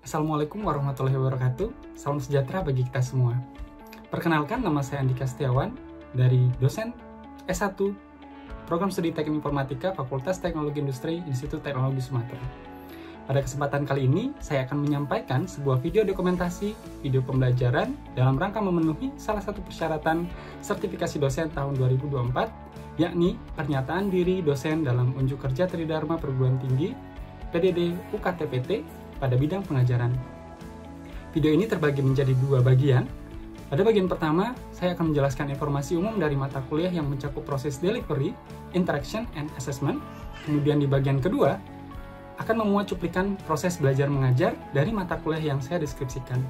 Assalamualaikum warahmatullahi wabarakatuh. Salam sejahtera bagi kita semua. Perkenalkan nama saya Andika Setiawan dari dosen S1 Program Studi Teknik Informatika Fakultas Teknologi Industri Institut Teknologi Sumatera. Pada kesempatan kali ini, saya akan menyampaikan sebuah video dokumentasi, video pembelajaran dalam rangka memenuhi salah satu persyaratan sertifikasi dosen tahun 2024, yakni pernyataan diri dosen dalam unjuk kerja Tridharma Perguruan Tinggi PDD UKTPT pada bidang pengajaran. Video ini terbagi menjadi dua bagian. Pada bagian pertama, saya akan menjelaskan informasi umum dari mata kuliah yang mencakup proses delivery, interaction, and assessment. Kemudian di bagian kedua, akan memuat cuplikan proses belajar mengajar dari mata kuliah yang saya deskripsikan.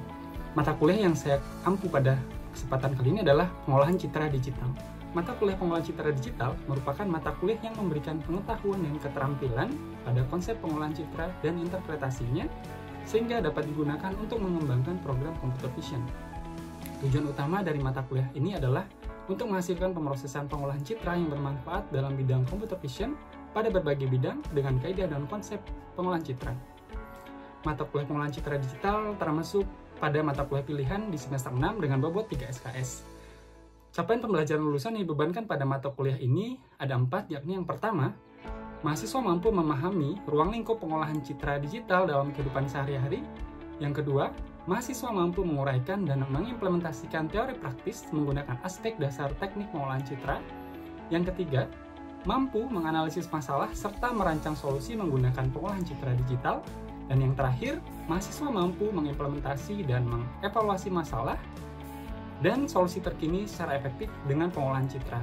Mata kuliah yang saya ampu pada kesempatan kali ini adalah pengolahan citra digital. Mata kuliah pengolahan citra digital merupakan mata kuliah yang memberikan pengetahuan dan keterampilan pada konsep pengolahan citra dan interpretasinya, sehingga dapat digunakan untuk mengembangkan program computer vision. Tujuan utama dari mata kuliah ini adalah untuk menghasilkan pemrosesan pengolahan citra yang bermanfaat dalam bidang computer vision pada berbagai bidang dengan kaidah dan konsep pengolahan citra. Mata kuliah pengolahan citra digital termasuk pada mata kuliah pilihan di semester 6 dengan bobot 3 SKS. Capaian pembelajaran lulusan yang dibebankan pada mata kuliah ini ada empat, yakni yang pertama, mahasiswa mampu memahami ruang lingkup pengolahan citra digital dalam kehidupan sehari-hari. Yang kedua, mahasiswa mampu menguraikan dan mengimplementasikan teori praktis menggunakan aspek dasar teknik pengolahan citra. Yang ketiga, mampu menganalisis masalah serta merancang solusi menggunakan pengolahan citra digital. Dan yang terakhir, mahasiswa mampu mengimplementasi dan mengevaluasi masalah dan solusi terkini secara efektif dengan pengolahan citra.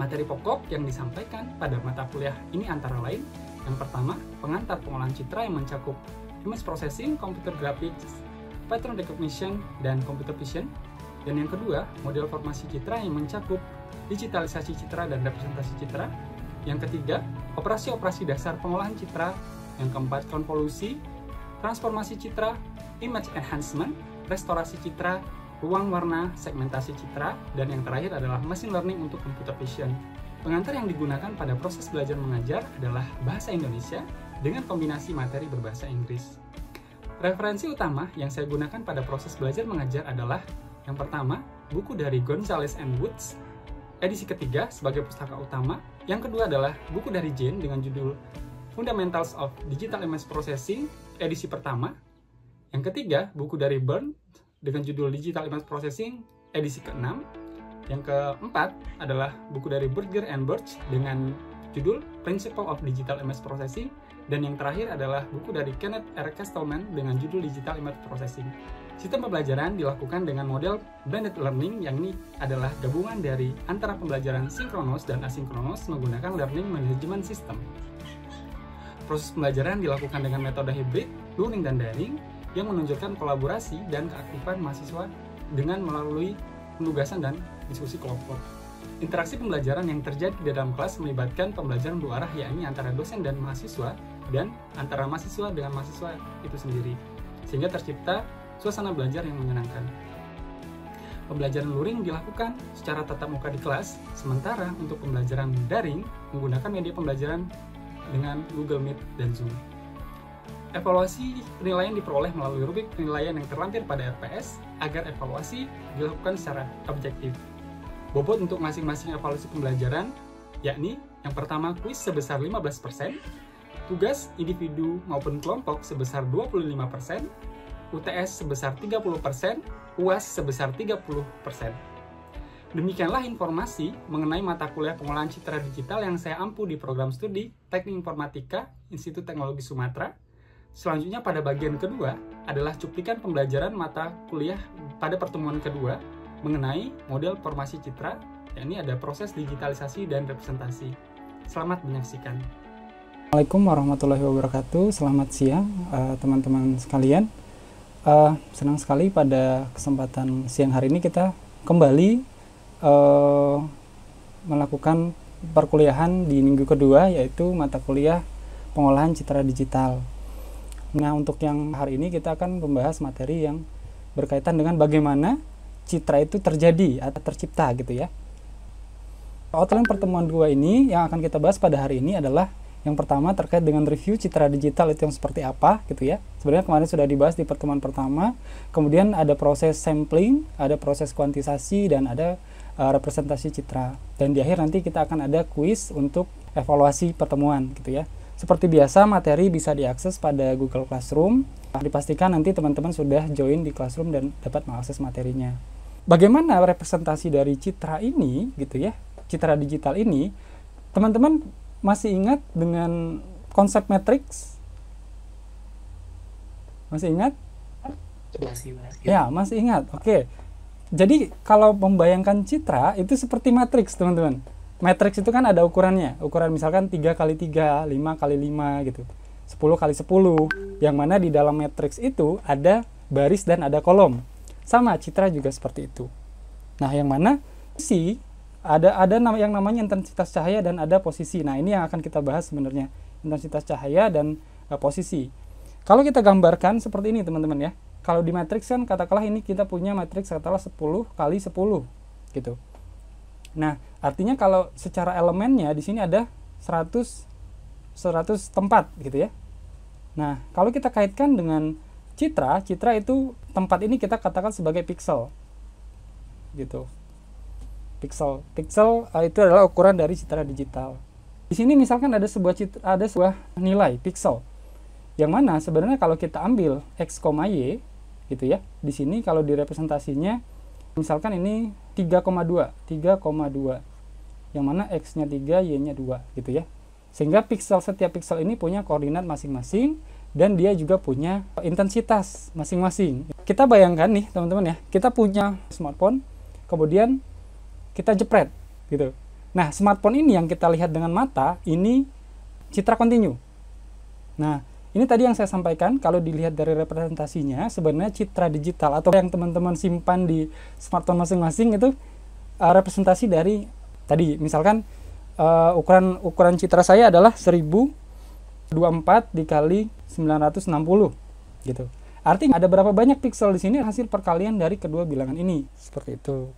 Materi pokok yang disampaikan pada mata kuliah ini antara lain, yang pertama, pengantar pengolahan citra yang mencakup image processing, computer graphics, pattern recognition, dan computer vision. Dan yang kedua, model formasi citra yang mencakup digitalisasi citra dan representasi citra. Yang ketiga, operasi-operasi dasar pengolahan citra. Yang keempat, konvolusi, transformasi citra, image enhancement, restorasi citra, ruang warna, segmentasi citra, dan yang terakhir adalah machine learning untuk computer vision. Pengantar yang digunakan pada proses belajar mengajar adalah bahasa Indonesia dengan kombinasi materi berbahasa Inggris. Referensi utama yang saya gunakan pada proses belajar mengajar adalah yang pertama, buku dari Gonzales and Woods, edisi ketiga sebagai pustaka utama, yang kedua adalah buku dari Jane dengan judul Fundamentals of Digital Image Processing, edisi pertama, yang ketiga, buku dari Burn dengan judul Digital Image Processing edisi ke-6. Yang keempat adalah buku dari Burger and Birch dengan judul Principle of Digital Image Processing. Dan yang terakhir adalah buku dari Kenneth R. Castleman dengan judul Digital Image Processing. Sistem pembelajaran dilakukan dengan model blended learning yang ini adalah gabungan dari antara pembelajaran sinkronos dan asinkronos menggunakan learning management system. Proses pembelajaran dilakukan dengan metode hybrid, learning dan daring, yang menunjukkan kolaborasi dan keaktifan mahasiswa dengan melalui penugasan dan diskusi kelompok. Interaksi pembelajaran yang terjadi di dalam kelas melibatkan pembelajaran dua arah yakni antara dosen dan mahasiswa dan antara mahasiswa dengan mahasiswa itu sendiri sehingga tercipta suasana belajar yang menyenangkan. Pembelajaran luring dilakukan secara tatap muka di kelas, sementara untuk pembelajaran daring menggunakan media pembelajaran dengan Google Meet dan Zoom. Evaluasi penilaian diperoleh melalui rubrik penilaian yang terlampir pada RPS agar evaluasi dilakukan secara objektif. Bobot untuk masing-masing evaluasi pembelajaran, yakni yang pertama kuis sebesar 15%, tugas individu maupun kelompok sebesar 25%, UTS sebesar 30%, UAS sebesar 30%. Demikianlah informasi mengenai mata kuliah pengolahan citra digital yang saya ampu di program studi Teknik Informatika Institut Teknologi Sumatera Selanjutnya pada bagian kedua adalah cuplikan pembelajaran mata kuliah pada pertemuan kedua mengenai model formasi citra, yakni ada proses digitalisasi dan representasi. Selamat menyaksikan. Assalamualaikum warahmatullahi wabarakatuh. Selamat siang eh, teman-teman uh, sekalian. Uh, senang sekali pada kesempatan siang hari ini kita kembali uh, melakukan perkuliahan di minggu kedua yaitu mata kuliah pengolahan citra digital. Nah, untuk yang hari ini kita akan membahas materi yang berkaitan dengan bagaimana citra itu terjadi atau tercipta gitu ya. Outline pertemuan dua ini yang akan kita bahas pada hari ini adalah yang pertama terkait dengan review citra digital itu yang seperti apa gitu ya. Sebenarnya kemarin sudah dibahas di pertemuan pertama. Kemudian ada proses sampling, ada proses kuantisasi dan ada uh, representasi citra. Dan di akhir nanti kita akan ada kuis untuk evaluasi pertemuan gitu ya. Seperti biasa, materi bisa diakses pada Google Classroom. Dipastikan nanti teman-teman sudah join di Classroom dan dapat mengakses materinya. Bagaimana representasi dari citra ini, gitu ya, citra digital ini? Teman-teman masih ingat dengan konsep matrix? Masih ingat? Masih, ingat. Ya, masih ingat. Oke. Jadi kalau membayangkan citra itu seperti matrix, teman-teman matrix itu kan ada ukurannya ukuran misalkan tiga kali tiga, lima kali lima gitu 10 kali 10 yang mana di dalam matrix itu ada baris dan ada kolom sama citra juga seperti itu nah yang mana si ada ada yang namanya intensitas cahaya dan ada posisi nah ini yang akan kita bahas sebenarnya intensitas cahaya dan uh, posisi kalau kita gambarkan seperti ini teman-teman ya kalau di matrix kan katakanlah ini kita punya matrix katakanlah 10 kali 10 gitu Nah, artinya kalau secara elemennya di sini ada 100 100 tempat gitu ya. Nah, kalau kita kaitkan dengan citra, citra itu tempat ini kita katakan sebagai pixel. Gitu. Pixel. Pixel eh, itu adalah ukuran dari citra digital. Di sini misalkan ada sebuah citra, ada sebuah nilai pixel. Yang mana sebenarnya kalau kita ambil x, y gitu ya. Di sini kalau direpresentasinya misalkan ini 3,2 3,2 yang mana x-nya 3 y-nya 2 gitu ya sehingga pixel setiap pixel ini punya koordinat masing-masing dan dia juga punya intensitas masing-masing kita bayangkan nih teman-teman ya kita punya smartphone kemudian kita jepret gitu nah smartphone ini yang kita lihat dengan mata ini citra kontinu nah ini tadi yang saya sampaikan, kalau dilihat dari representasinya, sebenarnya citra digital atau yang teman-teman simpan di smartphone masing-masing itu uh, representasi dari tadi misalkan uh, ukuran ukuran citra saya adalah 1024 dikali 960 gitu. Artinya ada berapa banyak piksel di sini hasil perkalian dari kedua bilangan ini seperti itu.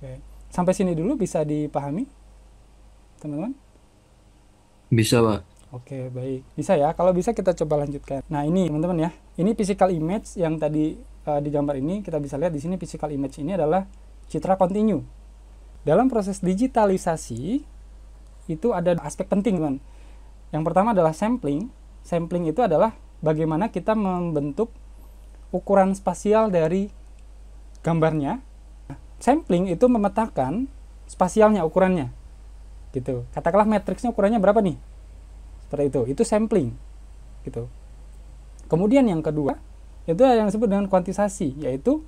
Oke. Sampai sini dulu bisa dipahami, teman-teman? Bisa, Pak. Oke, baik. Bisa ya. Kalau bisa kita coba lanjutkan. Nah, ini teman-teman ya. Ini physical image yang tadi uh, eh, di gambar ini kita bisa lihat di sini physical image ini adalah citra kontinu. Dalam proses digitalisasi itu ada aspek penting, teman. Yang pertama adalah sampling. Sampling itu adalah bagaimana kita membentuk ukuran spasial dari gambarnya. Sampling itu memetakan spasialnya, ukurannya. Gitu. Katakanlah matriksnya ukurannya berapa nih? seperti itu itu sampling gitu kemudian yang kedua itu yang disebut dengan kuantisasi yaitu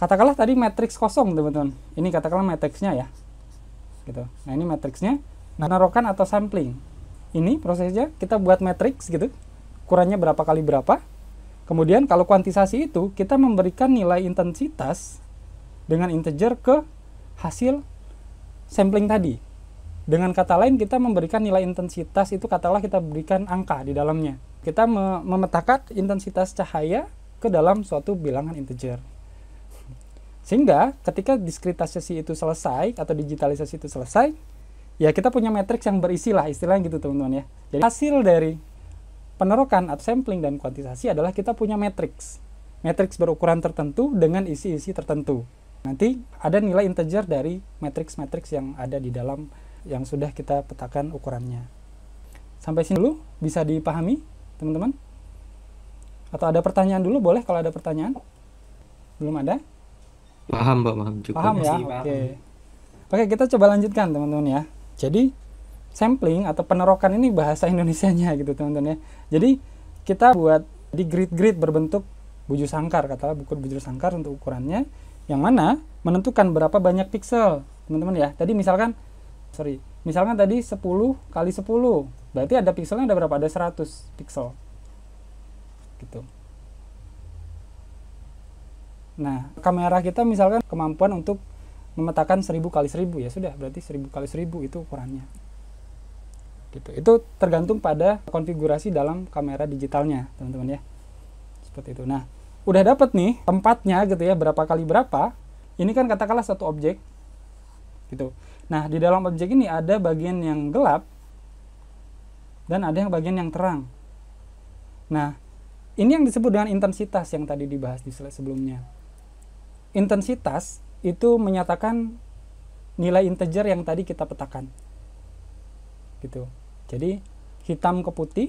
katakanlah tadi matriks kosong teman-teman ini katakanlah matriksnya ya gitu nah ini matriksnya nah, narokan atau sampling ini prosesnya kita buat matriks gitu kurangnya berapa kali berapa kemudian kalau kuantisasi itu kita memberikan nilai intensitas dengan integer ke hasil sampling tadi dengan kata lain kita memberikan nilai intensitas itu katalah kita berikan angka di dalamnya. Kita me memetakan intensitas cahaya ke dalam suatu bilangan integer. Sehingga ketika diskritisasi itu selesai atau digitalisasi itu selesai, ya kita punya matriks yang berisi lah istilahnya gitu teman-teman ya. Jadi hasil dari penerokan atau sampling dan kuantisasi adalah kita punya matriks. Matriks berukuran tertentu dengan isi-isi tertentu. Nanti ada nilai integer dari matriks-matriks yang ada di dalam yang sudah kita petakan ukurannya. Sampai sini dulu bisa dipahami, teman-teman? Atau ada pertanyaan dulu boleh kalau ada pertanyaan? Belum ada? Paham, Pak, paham cukup. Paham ya. Oke. Okay. Oke, okay, kita coba lanjutkan, teman-teman ya. Jadi sampling atau penerokan ini bahasa Indonesianya gitu, teman-teman ya. Jadi kita buat di grid-grid berbentuk bujur sangkar, katalah buku bujur sangkar untuk ukurannya yang mana menentukan berapa banyak piksel, teman-teman ya. Tadi misalkan sorry misalkan tadi 10 kali 10 berarti ada pixelnya ada berapa ada 100 pixel gitu nah kamera kita misalkan kemampuan untuk memetakan 1000 kali 1000 ya sudah berarti 1000 kali 1000 itu ukurannya gitu itu tergantung pada konfigurasi dalam kamera digitalnya teman-teman ya seperti itu nah udah dapat nih tempatnya gitu ya berapa kali berapa ini kan katakanlah satu objek gitu Nah, di dalam objek ini ada bagian yang gelap dan ada yang bagian yang terang. Nah, ini yang disebut dengan intensitas yang tadi dibahas di slide sebelumnya. Intensitas itu menyatakan nilai integer yang tadi kita petakan. Gitu. Jadi, hitam ke putih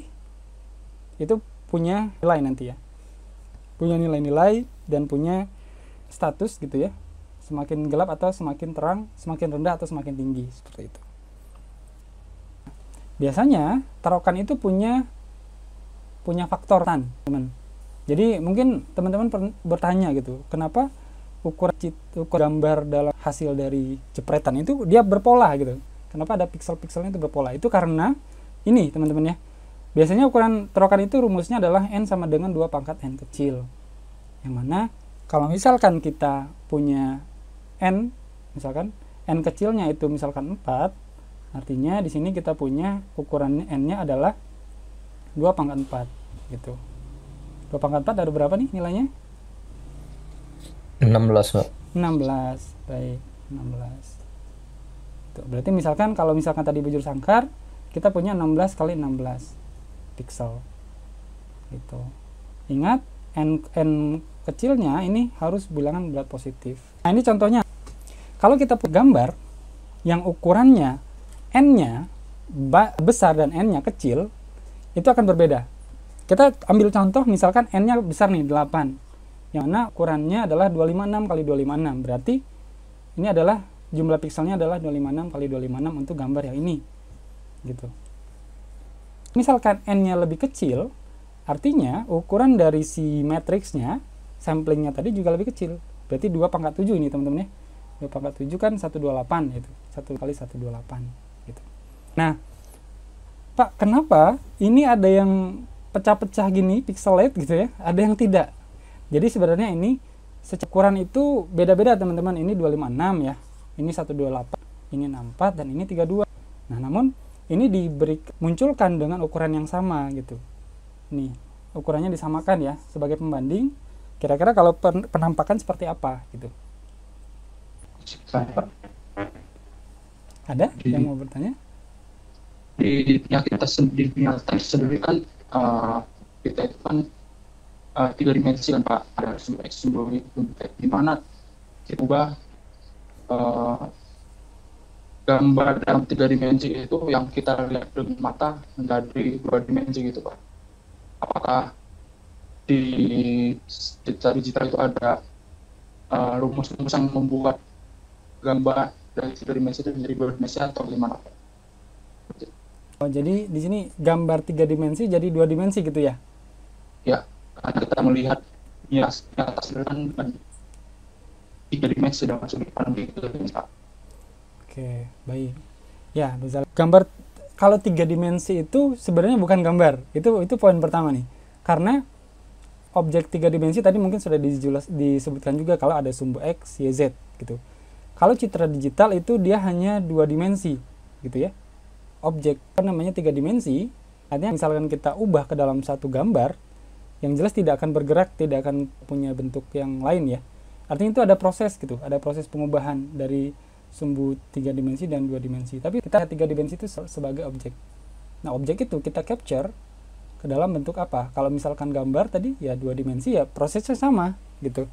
itu punya nilai nanti ya. Punya nilai-nilai dan punya status gitu ya semakin gelap atau semakin terang, semakin rendah atau semakin tinggi seperti itu. Biasanya tarokan itu punya punya faktor tan, teman. Jadi mungkin teman-teman bertanya gitu, kenapa ukuran ukur gambar dalam hasil dari jepretan itu dia berpola gitu. Kenapa ada pixel-pixelnya itu berpola? Itu karena ini teman-teman ya. Biasanya ukuran terokan itu rumusnya adalah n sama dengan 2 pangkat n kecil. Yang mana kalau misalkan kita punya n misalkan n kecilnya itu misalkan 4 artinya di sini kita punya ukuran n-nya adalah 2 pangkat 4 gitu 2 pangkat 4 ada berapa nih nilainya? 16 Pak 16 baik 16 Tuh, berarti misalkan kalau misalkan tadi bujur sangkar kita punya 16 kali 16 piksel gitu ingat n, n kecilnya ini harus bilangan bulat positif nah ini contohnya kalau kita put gambar yang ukurannya n-nya besar dan n-nya kecil, itu akan berbeda. Kita ambil contoh misalkan n-nya besar nih 8. Yang mana ukurannya adalah 256 kali 256. Berarti ini adalah jumlah pikselnya adalah 256 kali 256 untuk gambar yang ini. Gitu. Misalkan n-nya lebih kecil, artinya ukuran dari si matrixnya samplingnya tadi juga lebih kecil. Berarti 2 pangkat 7 ini teman-teman ya. -teman 247 kan 128 itu satu kali 128 gitu. Nah, Pak, kenapa ini ada yang pecah-pecah gini, pixelate gitu ya, ada yang tidak. Jadi sebenarnya ini secukuran itu beda-beda teman-teman. Ini 256 ya, ini 128, ini 64, dan ini 32. Nah, namun ini diberi munculkan dengan ukuran yang sama gitu. Nih, ukurannya disamakan ya sebagai pembanding. Kira-kira kalau penampakan seperti apa gitu. Ada di, yang mau bertanya? Di dunia kita sendiri, dunia kita sendiri kan uh, kita itu kan uh, tiga dimensi kan Pak. Ada sumber X, sumber Y, di mana kita ubah uh, gambar dalam tiga dimensi itu yang kita lihat dengan mata menjadi dua dimensi gitu Pak. Apakah di digital digital itu ada uh, rumus-rumus yang membuat gambar dari tiga dimensi itu menjadi dua dimensi atau gimana oh jadi di sini gambar tiga dimensi jadi dua dimensi gitu ya ya karena kita melihat ya, atas dan tiga dimensi dan sudut pandang tiga oke baik ya bisa gambar kalau tiga dimensi itu sebenarnya bukan gambar itu itu poin pertama nih karena objek tiga dimensi tadi mungkin sudah dijelas, disebutkan juga kalau ada sumbu x, y, z gitu. Kalau citra digital itu dia hanya dua dimensi, gitu ya. Objek apa namanya tiga dimensi, artinya misalkan kita ubah ke dalam satu gambar, yang jelas tidak akan bergerak, tidak akan punya bentuk yang lain ya. Artinya itu ada proses gitu, ada proses pengubahan dari sumbu tiga dimensi dan dua dimensi. Tapi kita tiga dimensi itu sebagai objek. Nah objek itu kita capture ke dalam bentuk apa? Kalau misalkan gambar tadi ya dua dimensi ya prosesnya sama gitu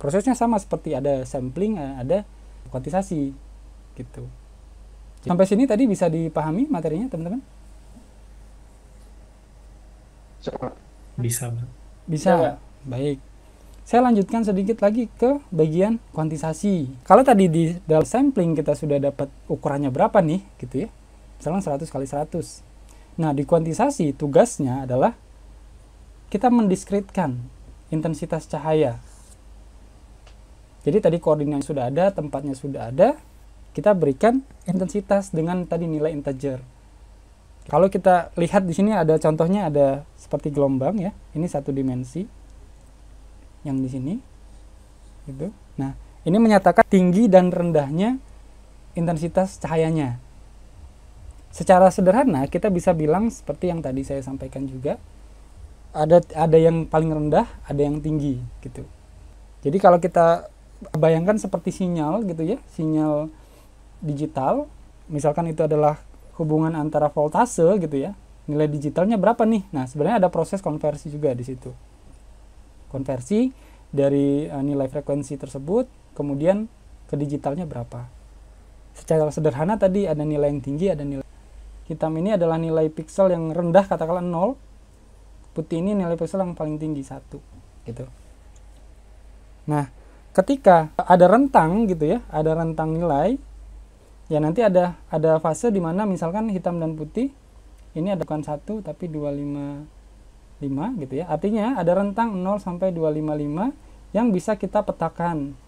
prosesnya sama seperti ada sampling eh, ada kuantisasi gitu sampai sini tadi bisa dipahami materinya teman-teman bisa bisa ya, baik saya lanjutkan sedikit lagi ke bagian kuantisasi kalau tadi di dalam sampling kita sudah dapat ukurannya berapa nih gitu ya misalnya 100 kali 100 nah di kuantisasi tugasnya adalah kita mendiskretkan intensitas cahaya jadi tadi koordinatnya sudah ada, tempatnya sudah ada, kita berikan intensitas dengan tadi nilai integer. Kalau kita lihat di sini ada contohnya ada seperti gelombang ya. Ini satu dimensi yang di sini. Gitu. Nah, ini menyatakan tinggi dan rendahnya intensitas cahayanya. Secara sederhana kita bisa bilang seperti yang tadi saya sampaikan juga. Ada ada yang paling rendah, ada yang tinggi gitu. Jadi kalau kita bayangkan seperti sinyal gitu ya, sinyal digital. Misalkan itu adalah hubungan antara voltase gitu ya. Nilai digitalnya berapa nih? Nah, sebenarnya ada proses konversi juga di situ. Konversi dari uh, nilai frekuensi tersebut kemudian ke digitalnya berapa. Secara sederhana tadi ada nilai yang tinggi, ada nilai hitam ini adalah nilai pixel yang rendah katakanlah 0. Putih ini nilai pixel yang paling tinggi satu gitu. Nah, ketika ada rentang gitu ya, ada rentang nilai, ya nanti ada ada fase di mana misalkan hitam dan putih ini ada bukan satu tapi 255 gitu ya. Artinya ada rentang 0 sampai 255 yang bisa kita petakan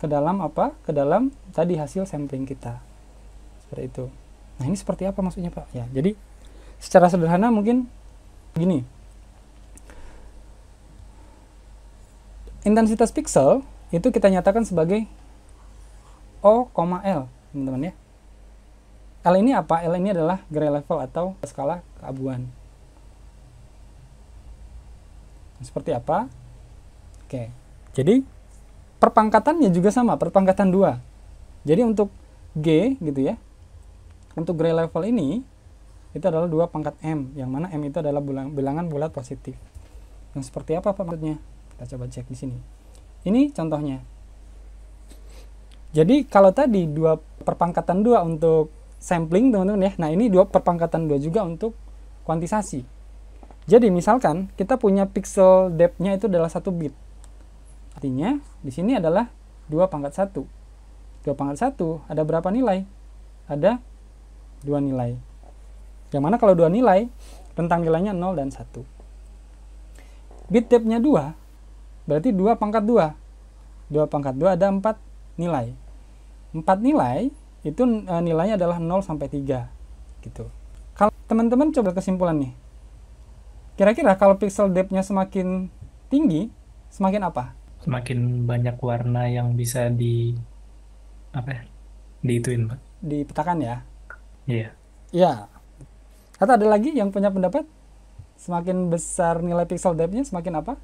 ke dalam apa? Ke dalam tadi hasil sampling kita. Seperti itu. Nah, ini seperti apa maksudnya, Pak? Ya, jadi secara sederhana mungkin gini. intensitas pixel itu kita nyatakan sebagai O, L, teman-teman ya. L ini apa? L ini adalah gray level atau skala keabuan. Nah, seperti apa? Oke. Jadi perpangkatannya juga sama, perpangkatan 2. Jadi untuk G gitu ya. Untuk gray level ini itu adalah dua pangkat M, yang mana M itu adalah bilangan bulat positif. Yang seperti apa maksudnya? Kita coba cek di sini. Ini contohnya. Jadi kalau tadi dua perpangkatan dua untuk sampling teman-teman ya. Nah ini dua perpangkatan dua juga untuk kuantisasi. Jadi misalkan kita punya pixel depth-nya itu adalah satu bit. Artinya di sini adalah dua pangkat satu dua pangkat satu ada berapa nilai? Ada dua nilai. Yang mana kalau dua nilai, rentang nilainya 0 dan 1. Bit depth-nya 2, Berarti 2 pangkat 2. 2 pangkat 2 ada 4 nilai. 4 nilai itu e, nilainya adalah 0 sampai 3 gitu. Kalau teman-teman coba kesimpulan nih. Kira-kira kalau pixel depth-nya semakin tinggi, semakin apa? Semakin banyak warna yang bisa di apa ya? Diituin, Pak. Dipetakan ya. Iya. Yeah. Iya. Yeah. Atau ada lagi yang punya pendapat? Semakin besar nilai pixel depth-nya semakin apa?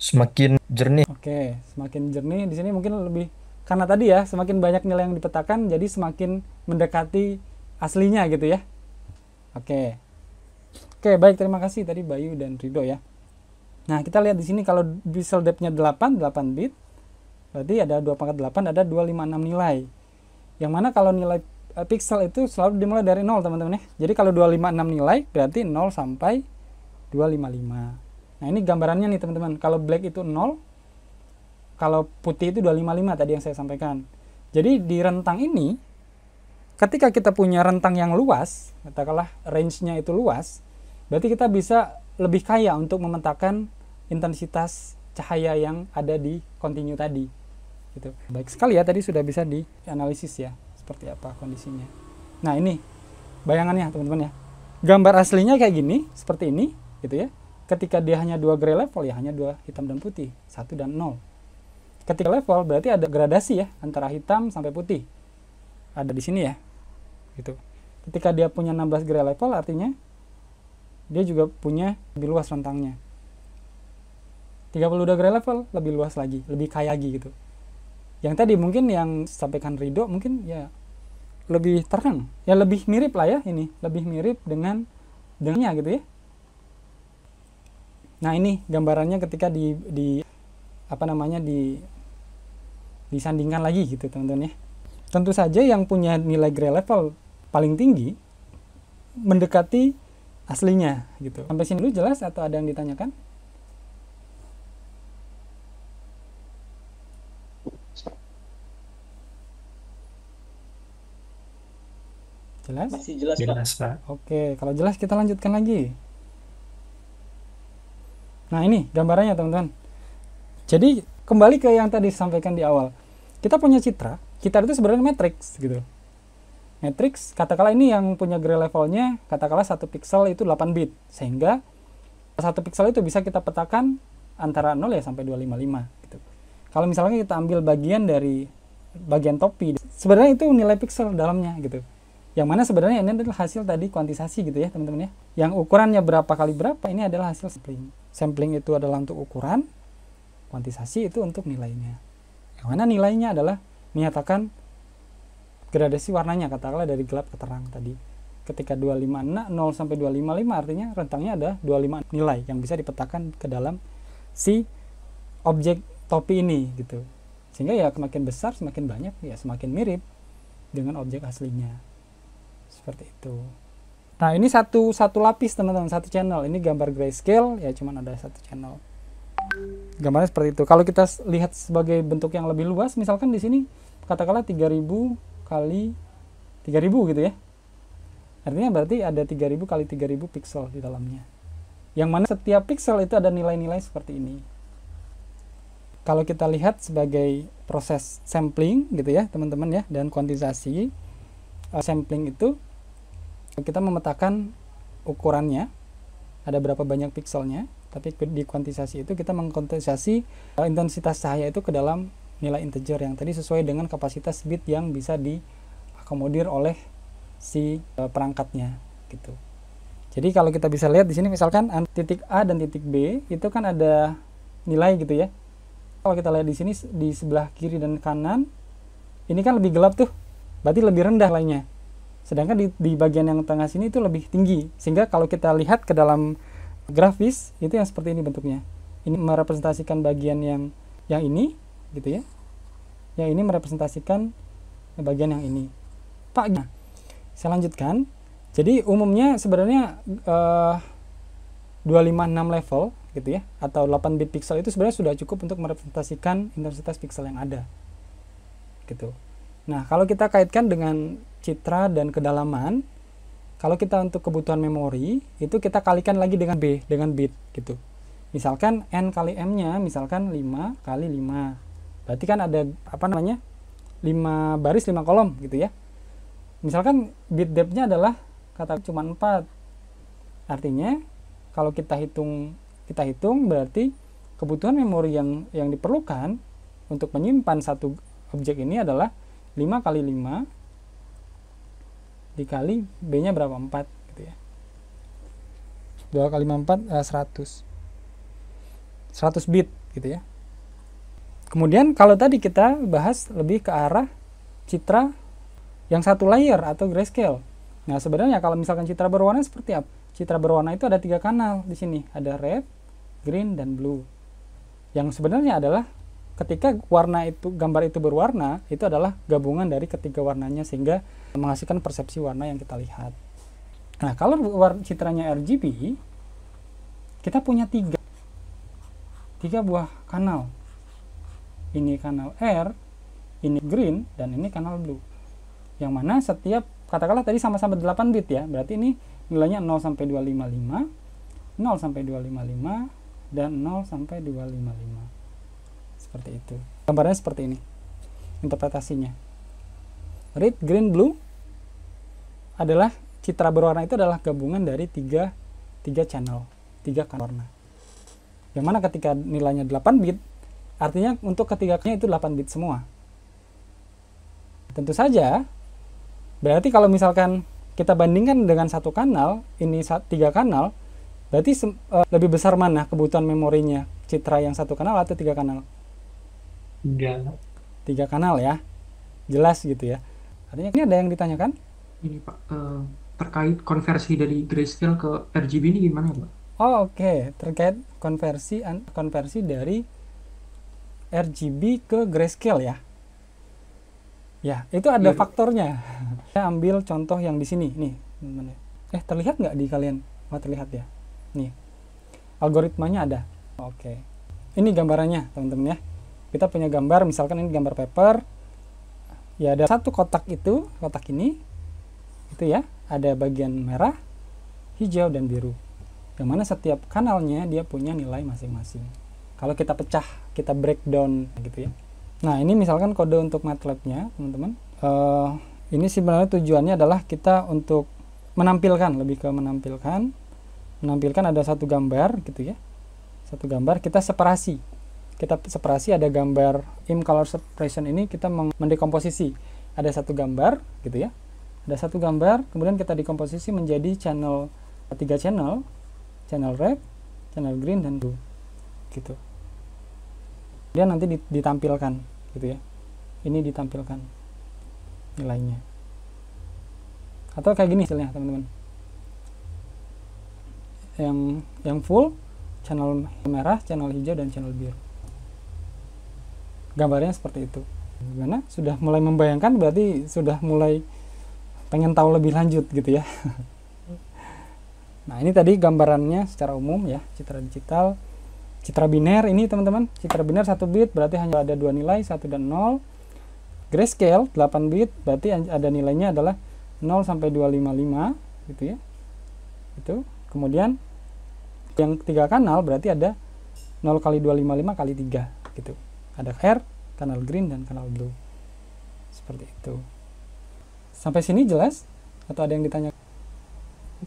semakin jernih. Oke, semakin jernih di sini mungkin lebih karena tadi ya semakin banyak nilai yang dipetakan jadi semakin mendekati aslinya gitu ya. Oke. Oke, baik terima kasih tadi Bayu dan Rido ya. Nah, kita lihat di sini kalau pixel depth-nya 8, 8 bit. Berarti ada 2 pangkat 8 ada 256 nilai. Yang mana kalau nilai eh, pixel itu selalu dimulai dari 0, teman-teman ya. Jadi kalau 256 nilai berarti 0 sampai 255. Nah, ini gambarannya nih teman-teman. Kalau black itu 0, kalau putih itu 255 tadi yang saya sampaikan. Jadi di rentang ini ketika kita punya rentang yang luas, katakanlah range-nya itu luas, berarti kita bisa lebih kaya untuk memetakan intensitas cahaya yang ada di continue tadi. Gitu. Baik sekali ya tadi sudah bisa dianalisis ya seperti apa kondisinya. Nah, ini bayangannya teman-teman ya. Gambar aslinya kayak gini, seperti ini gitu ya. Ketika dia hanya dua gray level ya hanya dua hitam dan putih, satu dan nol. Ketika level berarti ada gradasi ya antara hitam sampai putih. Ada di sini ya. Gitu. Ketika dia punya 16 gray level artinya dia juga punya lebih luas rentangnya. 32 gray level lebih luas lagi, lebih kaya lagi gitu. Yang tadi mungkin yang sampaikan ridho mungkin ya lebih terang, ya lebih mirip lah ya ini, lebih mirip dengan dengannya gitu ya. Nah ini gambarannya ketika di, di apa namanya di disandingkan lagi gitu teman-teman ya. Tentu saja yang punya nilai gray level paling tinggi mendekati aslinya gitu. Sampai sini dulu jelas atau ada yang ditanyakan? Jelas? Masih jelas, jelas Pak. Pak. Oke, kalau jelas kita lanjutkan lagi. Nah ini gambarannya teman-teman. Jadi kembali ke yang tadi disampaikan di awal. Kita punya citra, kita itu sebenarnya matrix gitu. Matrix, katakanlah ini yang punya gray levelnya, katakanlah satu pixel itu 8 bit. Sehingga satu pixel itu bisa kita petakan antara 0 ya sampai 255 gitu. Kalau misalnya kita ambil bagian dari bagian topi, sebenarnya itu nilai pixel dalamnya gitu yang mana sebenarnya ini adalah hasil tadi kuantisasi gitu ya teman-teman ya yang ukurannya berapa kali berapa ini adalah hasil sampling sampling itu adalah untuk ukuran, kuantisasi itu untuk nilainya. Yang mana nilainya adalah menyatakan gradasi warnanya, katakanlah dari gelap ke terang tadi. Ketika 256, 0 sampai 255 artinya rentangnya ada 25 nilai yang bisa dipetakan ke dalam si objek topi ini gitu. Sehingga ya semakin besar, semakin banyak, ya semakin mirip dengan objek aslinya. Seperti itu. Nah ini satu satu lapis teman-teman satu channel. Ini gambar grayscale ya cuman ada satu channel. Gambarnya seperti itu. Kalau kita lihat sebagai bentuk yang lebih luas, misalkan di sini katakanlah 3000 kali 3000 gitu ya. Artinya berarti ada 3000 kali 3000 pixel di dalamnya. Yang mana setiap pixel itu ada nilai-nilai seperti ini. Kalau kita lihat sebagai proses sampling gitu ya, teman-teman ya, dan kuantisasi eh, sampling itu kita memetakan ukurannya, ada berapa banyak pikselnya, tapi di kuantisasi itu kita mengkuantisasi eh, intensitas cahaya itu ke dalam nilai integer yang tadi sesuai dengan kapasitas bit yang bisa diakomodir oleh si eh, perangkatnya gitu. Jadi kalau kita bisa lihat di sini misalkan titik A dan titik B itu kan ada nilai gitu ya. Kalau kita lihat di sini di sebelah kiri dan kanan ini kan lebih gelap tuh. Berarti lebih rendah lainnya. Sedangkan di, di bagian yang tengah sini itu lebih tinggi. Sehingga kalau kita lihat ke dalam grafis itu yang seperti ini bentuknya. Ini merepresentasikan bagian yang yang ini gitu ya. Yang ini merepresentasikan bagian yang ini. Pak, nah, saya lanjutkan. Jadi umumnya sebenarnya uh, eh, 256 level gitu ya atau 8 bit pixel itu sebenarnya sudah cukup untuk merepresentasikan intensitas pixel yang ada. Gitu. Nah, kalau kita kaitkan dengan citra dan kedalaman, kalau kita untuk kebutuhan memori, itu kita kalikan lagi dengan B, dengan bit gitu. Misalkan N kali M-nya, misalkan 5 kali 5. Berarti kan ada, apa namanya, 5 baris, 5 kolom gitu ya. Misalkan bit depth-nya adalah, kata cuma 4. Artinya, kalau kita hitung, kita hitung berarti kebutuhan memori yang, yang diperlukan untuk menyimpan satu objek ini adalah 5 kali 5 dikali B nya berapa 4 gitu ya 2 kali 4 eh, 100 100 bit gitu ya kemudian kalau tadi kita bahas lebih ke arah citra yang satu layer atau grayscale nah sebenarnya kalau misalkan citra berwarna seperti apa citra berwarna itu ada tiga kanal di sini ada red green dan blue yang sebenarnya adalah ketika warna itu gambar itu berwarna itu adalah gabungan dari ketiga warnanya sehingga menghasilkan persepsi warna yang kita lihat. Nah kalau citranya RGB kita punya tiga tiga buah kanal. Ini kanal R, ini green dan ini kanal blue. Yang mana setiap katakanlah tadi sama-sama 8 bit ya berarti ini nilainya 0 sampai 255 0 sampai 255 dan 0 sampai 255 seperti itu gambarnya seperti ini interpretasinya red green blue adalah citra berwarna itu adalah gabungan dari tiga tiga channel tiga warna yang mana ketika nilainya 8 bit artinya untuk ketiganya itu 8 bit semua tentu saja berarti kalau misalkan kita bandingkan dengan satu kanal ini tiga kanal berarti uh, lebih besar mana kebutuhan memorinya citra yang satu kanal atau tiga kanal tiga tiga kanal ya jelas gitu ya artinya ini ada yang ditanyakan ini pak uh, terkait konversi dari grayscale ke RGB ini gimana pak oh oke okay. terkait konversi konversi dari RGB ke grayscale ya ya itu ada ya. faktornya saya ambil contoh yang di sini nih eh terlihat nggak di kalian Wah, oh, terlihat ya nih algoritmanya ada oke okay. ini gambarannya teman-teman ya kita punya gambar misalkan ini gambar paper ya ada satu kotak itu kotak ini itu ya ada bagian merah hijau dan biru yang mana setiap kanalnya dia punya nilai masing-masing kalau kita pecah kita breakdown gitu ya nah ini misalkan kode untuk MATLABnya teman-teman uh, ini sebenarnya tujuannya adalah kita untuk menampilkan lebih ke menampilkan menampilkan ada satu gambar gitu ya satu gambar kita separasi kita separasi ada gambar im color separation ini kita mendekomposisi ada satu gambar gitu ya ada satu gambar kemudian kita dekomposisi menjadi channel tiga channel channel red channel green dan blue gitu dia nanti ditampilkan gitu ya ini ditampilkan nilainya atau kayak gini hasilnya teman-teman yang yang full channel merah channel hijau dan channel biru gambarnya seperti itu gimana sudah mulai membayangkan berarti sudah mulai pengen tahu lebih lanjut gitu ya nah ini tadi gambarannya secara umum ya citra digital citra biner ini teman-teman citra biner 1 bit berarti hanya ada dua nilai 1 dan 0 grayscale 8 bit berarti ada nilainya adalah 0 sampai 255 gitu ya itu kemudian yang tiga kanal berarti ada 0 kali 255 kali 3 gitu ada air, kanal green, dan kanal blue. Seperti itu. Sampai sini jelas? Atau ada yang ditanya?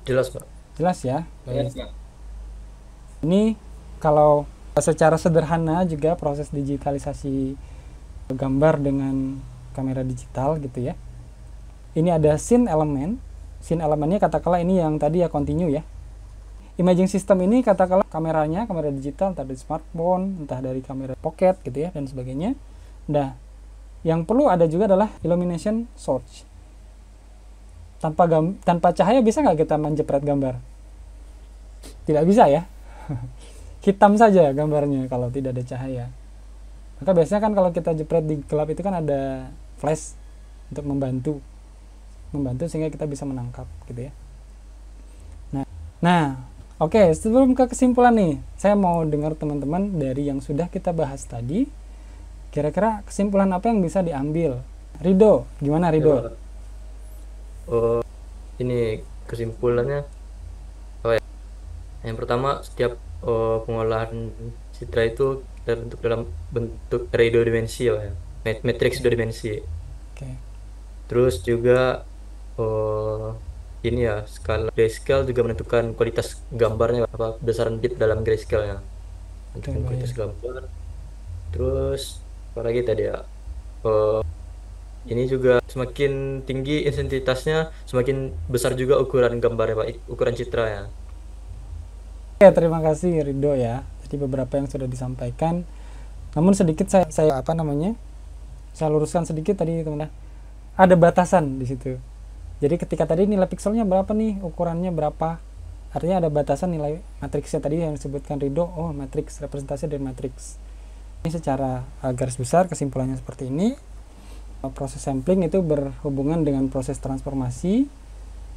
Jelas, Pak. Jelas ya? Jelas, Pak. Ini kalau secara sederhana juga proses digitalisasi gambar dengan kamera digital gitu ya. Ini ada scene elemen. Scene elemennya katakanlah ini yang tadi ya continue ya, imaging system ini katakanlah kameranya kamera digital entah dari smartphone entah dari kamera pocket gitu ya dan sebagainya nah yang perlu ada juga adalah illumination source tanpa gam tanpa cahaya bisa nggak kita menjepret gambar tidak bisa ya hitam saja gambarnya kalau tidak ada cahaya maka biasanya kan kalau kita jepret di gelap itu kan ada flash untuk membantu membantu sehingga kita bisa menangkap gitu ya nah nah Oke, sebelum ke kesimpulan nih, saya mau dengar teman-teman dari yang sudah kita bahas tadi, kira-kira kesimpulan apa yang bisa diambil? Rido, gimana Rido? Oh, ini kesimpulannya oh ya? Yang pertama, setiap oh, pengolahan citra itu terbentuk dalam bentuk radio dimensi oh, ya, matrix dua dimensi. Oke. Okay. Terus juga oh, ini ya skala grayscale juga menentukan kualitas gambarnya apa besaran bit dalam grayscale ya menentukan kualitas gambar terus apalagi tadi ya uh, ini juga semakin tinggi intensitasnya semakin besar juga ukuran gambarnya pak ukuran citra ya terima kasih Rido ya jadi beberapa yang sudah disampaikan namun sedikit saya saya apa namanya saya luruskan sedikit tadi teman-teman ada batasan di situ jadi ketika tadi nilai pikselnya berapa nih ukurannya berapa artinya ada batasan nilai matriksnya tadi yang disebutkan Rido oh matriks representasi dari matriks ini secara uh, garis besar kesimpulannya seperti ini uh, proses sampling itu berhubungan dengan proses transformasi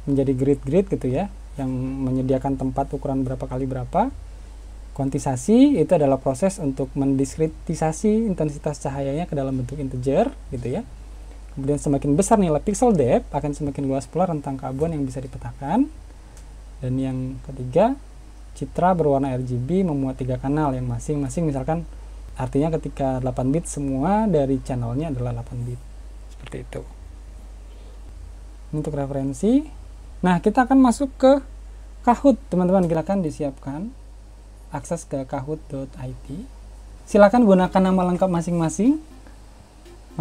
menjadi grid-grid gitu ya yang menyediakan tempat ukuran berapa kali berapa kuantisasi itu adalah proses untuk mendiskretisasi intensitas cahayanya ke dalam bentuk integer gitu ya Kemudian semakin besar nilai pixel depth akan semakin luas pula rentang keabuan yang bisa dipetakan. Dan yang ketiga, citra berwarna RGB memuat tiga kanal yang masing-masing misalkan artinya ketika 8 bit semua dari channelnya adalah 8 bit. Seperti itu. Ini untuk referensi. Nah, kita akan masuk ke Kahoot, teman-teman. Silakan disiapkan akses ke kahoot.it. Silakan gunakan nama lengkap masing-masing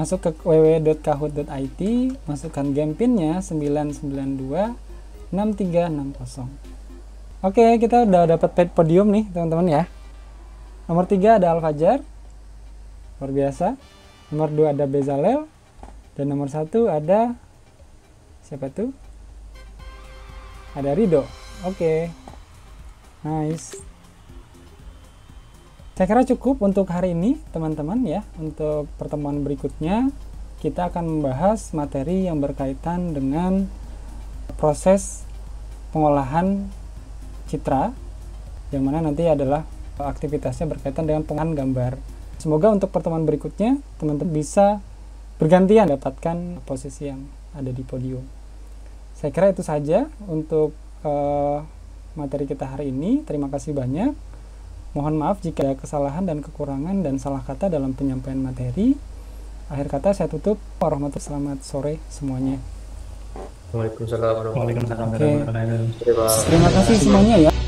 Masuk ke www.kahoot.it, masukkan game pinnya 992 6360. Oke, kita udah dapat podium nih, teman-teman ya. Nomor 3 ada Al Luar biasa. Nomor 2 ada Bezalel dan nomor 1 ada siapa tuh? Ada Rido. Oke. Nice. Saya kira cukup untuk hari ini, teman-teman ya. Untuk pertemuan berikutnya, kita akan membahas materi yang berkaitan dengan proses pengolahan citra, yang mana nanti adalah aktivitasnya berkaitan dengan pengolahan gambar. Semoga untuk pertemuan berikutnya, teman-teman bisa bergantian dapatkan posisi yang ada di podium. Saya kira itu saja untuk uh, materi kita hari ini. Terima kasih banyak. Mohon maaf jika ada kesalahan dan kekurangan dan salah kata dalam penyampaian materi. Akhir kata saya tutup. Warahmatullahi Selamat sore semuanya. Waalaikumsalam warahmatullahi wabarakatuh. Terima kasih semuanya ya.